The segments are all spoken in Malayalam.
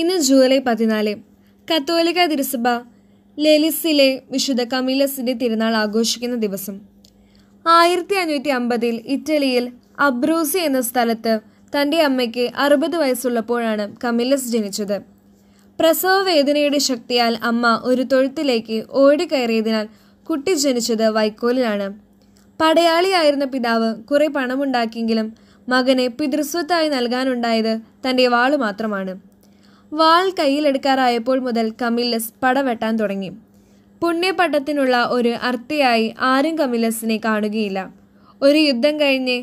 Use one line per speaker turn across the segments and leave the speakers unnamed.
ഇന്ന് ജൂലൈ പതിനാല് കത്തോലിക തിരുസഭ ലെലിസിലെ വിശുദ്ധ കമീലസിന്റെ തിരുനാൾ ആഘോഷിക്കുന്ന ദിവസം ആയിരത്തി അഞ്ഞൂറ്റി അമ്പതിൽ ഇറ്റലിയിൽ അബ്രൂസി എന്ന സ്ഥലത്ത് തൻ്റെ അമ്മയ്ക്ക് അറുപത് വയസ്സുള്ളപ്പോഴാണ് കമിലസ് ജനിച്ചത് പ്രസവ വേദനയുടെ ശക്തിയാൽ അമ്മ ഒരു തൊഴുത്തിലേക്ക് ഓടിക്കയറിയതിനാൽ കുട്ടി ജനിച്ചത് വൈക്കോലിലാണ് പടയാളിയായിരുന്ന പിതാവ് കുറെ പണമുണ്ടാക്കിയെങ്കിലും മകനെ പിതൃസ്വത്തായി നൽകാനുണ്ടായത് തൻ്റെ വാളു മാത്രമാണ് വാൾ കയ്യിലെടുക്കാറായപ്പോൾ മുതൽ കമില്ലസ് പടവെട്ടാൻ തുടങ്ങി പുണ്യപട്ടത്തിനുള്ള ഒരു അർത്ഥയായി ആരും കമിലസിനെ കാണുകയില്ല ഒരു യുദ്ധം കഴിഞ്ഞ്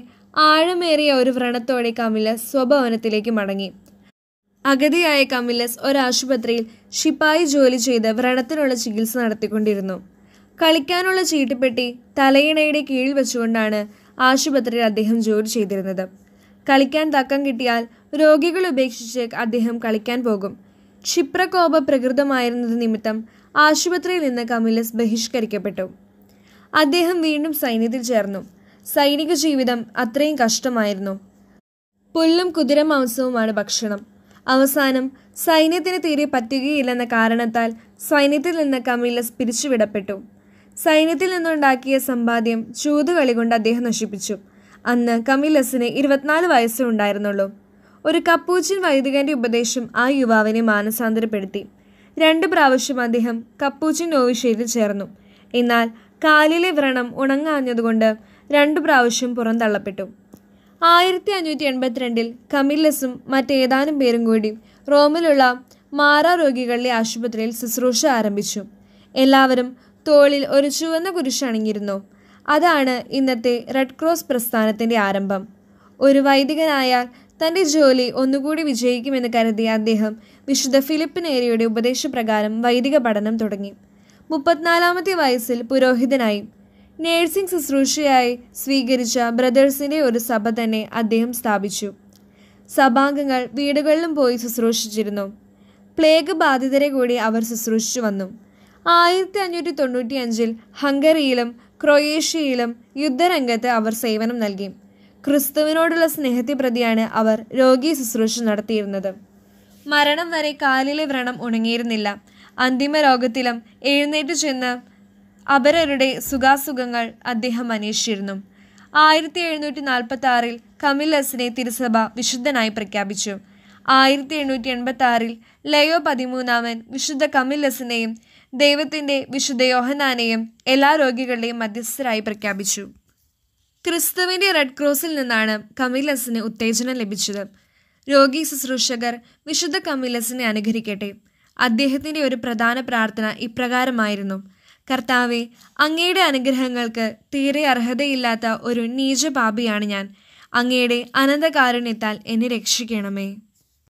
ആഴമേറിയ ഒരു വ്രണത്തോടെ കമിലസ് സ്വഭവനത്തിലേക്ക് മടങ്ങി അഗതിയായ കമിലസ് ഒരാശുപത്രിയിൽ ഷിപ്പായി ജോലി ചെയ്ത് വ്രണത്തിനുള്ള ചികിത്സ നടത്തിക്കൊണ്ടിരുന്നു കളിക്കാനുള്ള ചീട്ടുപെട്ടി തലയിണയുടെ കീഴിൽ വെച്ചുകൊണ്ടാണ് ആശുപത്രിയിൽ അദ്ദേഹം ജോലി ചെയ്തിരുന്നത് കളിക്കാൻ തക്കം കിട്ടിയാൽ രോഗികൾ ഉപേക്ഷിച്ച് അദ്ദേഹം കളിക്കാൻ പോകും ക്ഷിപ്രകോപ പ്രകൃതമായിരുന്നത് നിമിത്തം ആശുപത്രിയിൽ നിന്ന് കമിലസ് ബഹിഷ്കരിക്കപ്പെട്ടു അദ്ദേഹം വീണ്ടും സൈന്യത്തിൽ ചേർന്നു സൈനിക ജീവിതം അത്രയും കഷ്ടമായിരുന്നു പുല്ലും കുതിര മാംസവുമാണ് ഭക്ഷണം അവസാനം സൈന്യത്തിന് തീരെ പറ്റുകയില്ലെന്ന കാരണത്താൽ സൈന്യത്തിൽ നിന്ന് കമിലസ് പിരിച്ചുവിടപ്പെട്ടു സൈന്യത്തിൽ നിന്നുണ്ടാക്കിയ സമ്പാദ്യം ചൂതുകളി കൊണ്ട് അദ്ദേഹം നശിപ്പിച്ചു അന്ന് കമിലസിന് ഇരുപത്തിനാല് വയസ്സേ ഉണ്ടായിരുന്നുള്ളൂ ഒരു കപ്പൂച്ചിൻ വൈദികന്റെ ഉപദേശം ആ യുവാവിനെ മാനസാന്തരപ്പെടുത്തി രണ്ട് പ്രാവശ്യം അദ്ദേഹം കപ്പൂച്ചിൻ നോവിശ്ശേരിൽ ചേർന്നു എന്നാൽ കാലിലെ വ്രണം ഉണങ്ങാഞ്ഞതുകൊണ്ട് രണ്ടു പ്രാവശ്യം പുറന്തള്ളപ്പെട്ടു ആയിരത്തി അഞ്ഞൂറ്റി എൺപത്തിരണ്ടിൽ കമില്ലസും മറ്റേതാനും പേരും കൂടി റോമിലുള്ള മാറാ രോഗികളുടെ ആശുപത്രിയിൽ ശുശ്രൂഷ ആരംഭിച്ചു എല്ലാവരും തോളിൽ ഒരു ചുവന്ന കുരിശ് അണിഞ്ഞിരുന്നു അതാണ് ഇന്നത്തെ റെഡ് ക്രോസ് പ്രസ്ഥാനത്തിൻ്റെ ആരംഭം ഒരു വൈദികനായാൽ തൻ്റെ ജോലി ഒന്നുകൂടി വിജയിക്കുമെന്ന് കരുതിയ അദ്ദേഹം വിശുദ്ധ ഫിലിപ്പ് നേരിയുടെ ഉപദേശപ്രകാരം വൈദിക പഠനം തുടങ്ങി മുപ്പത്തിനാലാമത്തെ വയസ്സിൽ പുരോഹിതനായി നേഴ്സിംഗ് ശുശ്രൂഷയായി സ്വീകരിച്ച ബ്രദേഴ്സിൻ്റെ ഒരു സഭ തന്നെ അദ്ദേഹം സ്ഥാപിച്ചു സഭാംഗങ്ങൾ വീടുകളിലും പോയി ശുശ്രൂഷിച്ചിരുന്നു പ്ലേഗ് ബാധിതരെ കൂടി അവർ ശുശ്രൂഷിച്ചു വന്നു ആയിരത്തി അഞ്ഞൂറ്റി തൊണ്ണൂറ്റിയഞ്ചിൽ ഹംഗറിയിലും ക്രൊയേഷ്യയിലും യുദ്ധരംഗത്ത് അവർ സേവനം നൽകി ക്രിസ്തുവിനോടുള്ള സ്നേഹത്തെ പ്രതിയാണ് അവർ രോഗി ശുശ്രൂഷ നടത്തിയിരുന്നത് മരണം വരെ കാലിലെ വ്രണം ഉണങ്ങിയിരുന്നില്ല അന്തിമ രോഗത്തിലും എഴുന്നേറ്റ് ചെന്ന് അപരരുടെ സുഖാസുഖങ്ങൾ അദ്ദേഹം അന്വേഷിച്ചിരുന്നു ആയിരത്തി എഴുന്നൂറ്റി നാൽപ്പത്തി ആറിൽ കമിലസിനെ തിരുസഭ വിശുദ്ധനായി പ്രഖ്യാപിച്ചു ആയിരത്തി എണ്ണൂറ്റി എൺപത്തി ആറിൽ ലയോ പതിമൂന്നാമൻ വിശുദ്ധ കമിലസിനെയും ദൈവത്തിൻ്റെ വിശുദ്ധ യോഹനാനെയും എല്ലാ രോഗികളുടെയും മധ്യസ്ഥരായി പ്രഖ്യാപിച്ചു ക്രിസ്തുവിൻ്റെ റെഡ് ക്രോസിൽ നിന്നാണ് കമിലസിന് ഉത്തേജനം ലഭിച്ചത് രോഗി ശുശ്രൂഷകർ വിശുദ്ധ കമിലസിനെ അനുകരിക്കട്ടെ അദ്ദേഹത്തിൻ്റെ ഒരു പ്രധാന പ്രാർത്ഥന ഇപ്രകാരമായിരുന്നു കർത്താവെ അങ്ങയുടെ അനുഗ്രഹങ്ങൾക്ക് തീരെ അർഹതയില്ലാത്ത ഒരു നീചപാപിയാണ് ഞാൻ അങ്ങയുടെ അനന്തകാരുണ്യത്താൽ എന്നെ രക്ഷിക്കണമേ